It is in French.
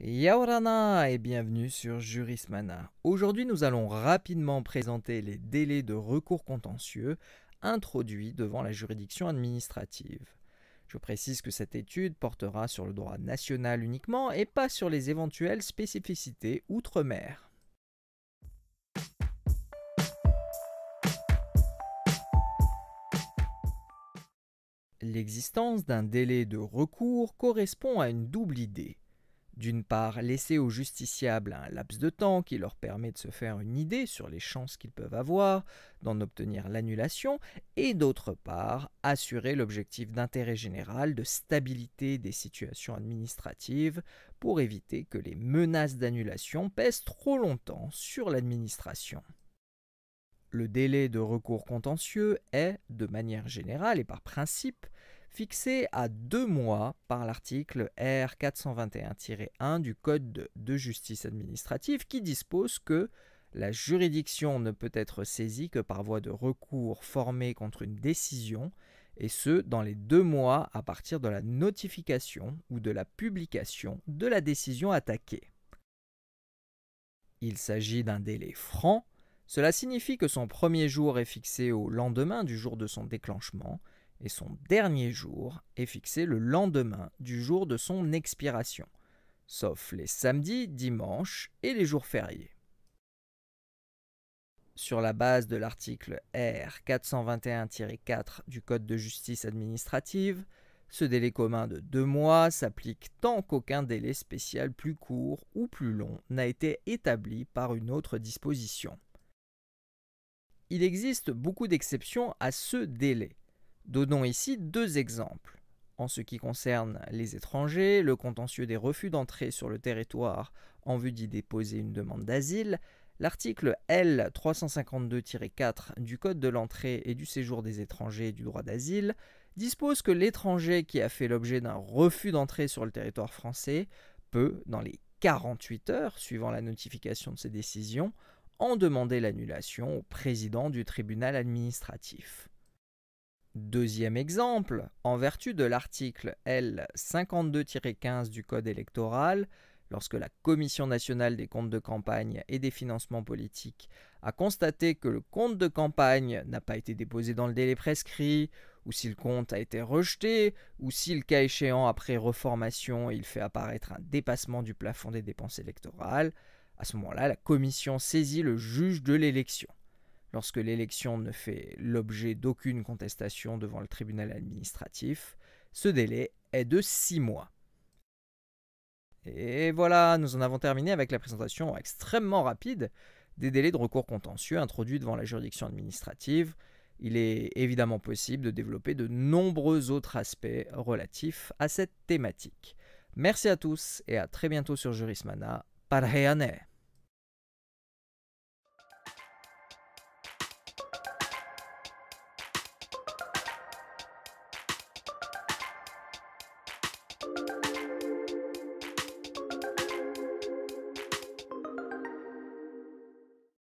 Yaurana et bienvenue sur Jurismana. Aujourd'hui nous allons rapidement présenter les délais de recours contentieux introduits devant la juridiction administrative. Je précise que cette étude portera sur le droit national uniquement et pas sur les éventuelles spécificités outre-mer. L'existence d'un délai de recours correspond à une double idée. D'une part, laisser aux justiciables un laps de temps qui leur permet de se faire une idée sur les chances qu'ils peuvent avoir d'en obtenir l'annulation, et d'autre part, assurer l'objectif d'intérêt général de stabilité des situations administratives pour éviter que les menaces d'annulation pèsent trop longtemps sur l'administration. Le délai de recours contentieux est, de manière générale et par principe, fixé à deux mois par l'article R421-1 du Code de justice administrative qui dispose que la juridiction ne peut être saisie que par voie de recours formé contre une décision, et ce, dans les deux mois à partir de la notification ou de la publication de la décision attaquée. Il s'agit d'un délai franc, cela signifie que son premier jour est fixé au lendemain du jour de son déclenchement, et son dernier jour est fixé le lendemain du jour de son expiration, sauf les samedis, dimanches et les jours fériés. Sur la base de l'article R 421-4 du Code de justice administrative, ce délai commun de deux mois s'applique tant qu'aucun délai spécial plus court ou plus long n'a été établi par une autre disposition. Il existe beaucoup d'exceptions à ce délai, Donnons ici deux exemples. En ce qui concerne les étrangers, le contentieux des refus d'entrée sur le territoire en vue d'y déposer une demande d'asile, l'article L352-4 du Code de l'entrée et du séjour des étrangers et du droit d'asile dispose que l'étranger qui a fait l'objet d'un refus d'entrée sur le territoire français peut, dans les 48 heures suivant la notification de ses décisions, en demander l'annulation au président du tribunal administratif. Deuxième exemple, en vertu de l'article L52-15 du Code électoral, lorsque la Commission nationale des comptes de campagne et des financements politiques a constaté que le compte de campagne n'a pas été déposé dans le délai prescrit, ou si le compte a été rejeté, ou si le cas échéant après reformation il fait apparaître un dépassement du plafond des dépenses électorales, à ce moment-là la Commission saisit le juge de l'élection lorsque l'élection ne fait l'objet d'aucune contestation devant le tribunal administratif, ce délai est de 6 mois. Et voilà, nous en avons terminé avec la présentation extrêmement rapide des délais de recours contentieux introduits devant la juridiction administrative. Il est évidemment possible de développer de nombreux autres aspects relatifs à cette thématique. Merci à tous et à très bientôt sur Jurismana. Parheyane